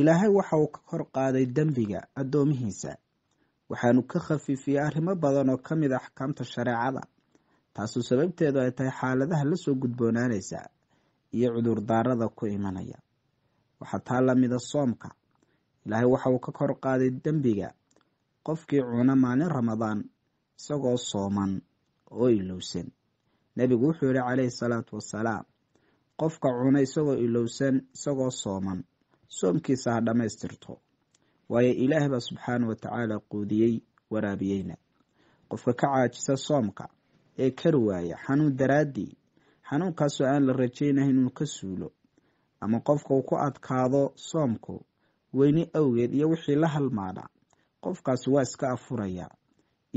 ilaahay waxa uu ka kor qaaday dembiga addoomihiisa waxaanu ka khafiifiyey arrimo badan oo ka mid a ah axkaamta shareecada taasu sababteedu ay tahay xaaladaha la soo gudboonaanaysa iyo cudurdaarada ku imanaya waxaa taa la mida soomka ilaahay waxa uu ka kor qaaday dembiga qofkii cuno maalin ramadaan isagoo sooman oo ilowsan nebigu wuxuu yidhi caleyhi salaatu wasalaam qofka cuno isagoo ilowsan isagoo sooman soomkiisa ha dhammaystirto waayo ilaah baa subxaana watacaala quudiyey waraabiyeyna qofka ka caajisa soomka ee kari waaya xanuun daraaddii xanuunkaasoo aan la rajaynayn inuu ka suulo ama qofka uu ku adkaado soomku weyni awgeed iyo wixii la halmaadha qofkaasi waa iska afurayaa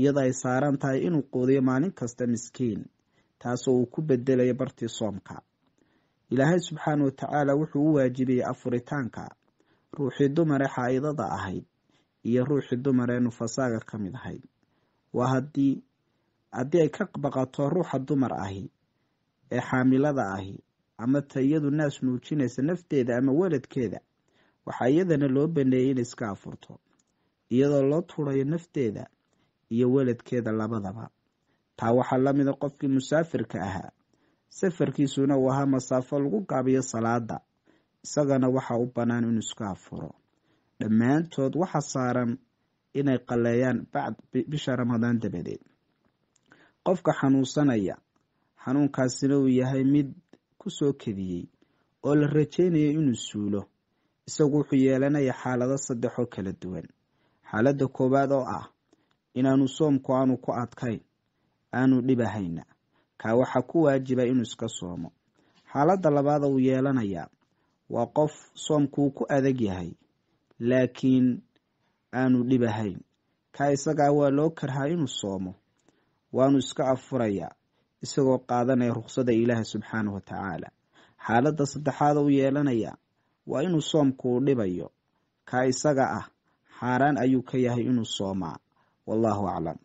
iyadoo ay saaran tahay inuu quudiyo maalin kasta miskiin taasoo uu ku bedelayo bartii soomka ilaahay subxaana wa tacaala wuxuu u waajibiyey afuritaanka ruuxii dumare xaa-idada ahayd iyo ruuxii dumaree nufasaaga ka mid ahayd waa haddii haddii ay ka baqato ruuxa dumar ahi ee xaamilada ahi ama ta iyadu naas nuujinaysa nafteeda ama weladkeeda waxaa iyadana loo baneeyey inay iska afurto iyadoo loo turayo nafteeda iyo weladkeeda labadaba taa waxaa la mida ah qofkii musaafirka ahaa safarkiisuna uu ahaa masaafo lagu gaabiyo salaadda isagana waxaa u bannaan inuu iska afuro dhammaantood waxa saaran inay qalleeyaan bacd bisha ramadaan dabadeed qofka xanuunsanaya xanuunkaasina uu yahay mid ku soo kadiyey oo la rajaynaya inuu suulo isagu wuxuu yeelanaya xaalado saddex oo kala duwan xaaladda koowaad oo ah inaanu soomku aanu ku adkayn aanu ahayna kaa waxaa ku waajiba inuu iska soomo xaaladda labaada uu yeelanayaa waa qof soomkuu ku adag yahay laakiin aanu dhib ahayn kaa isagaa waa loo karhaa inuu soomo waanu iska afurayaa isagoo qaadanaya ruqsada ilaaha subxaanah wa tacaala xaaladda saddexaada uu yeelanayaa waa inuu soomkuu dhibayo kaa isaga ah xaaraan ayuu ka yahay inuu soomaa wallaahu aclam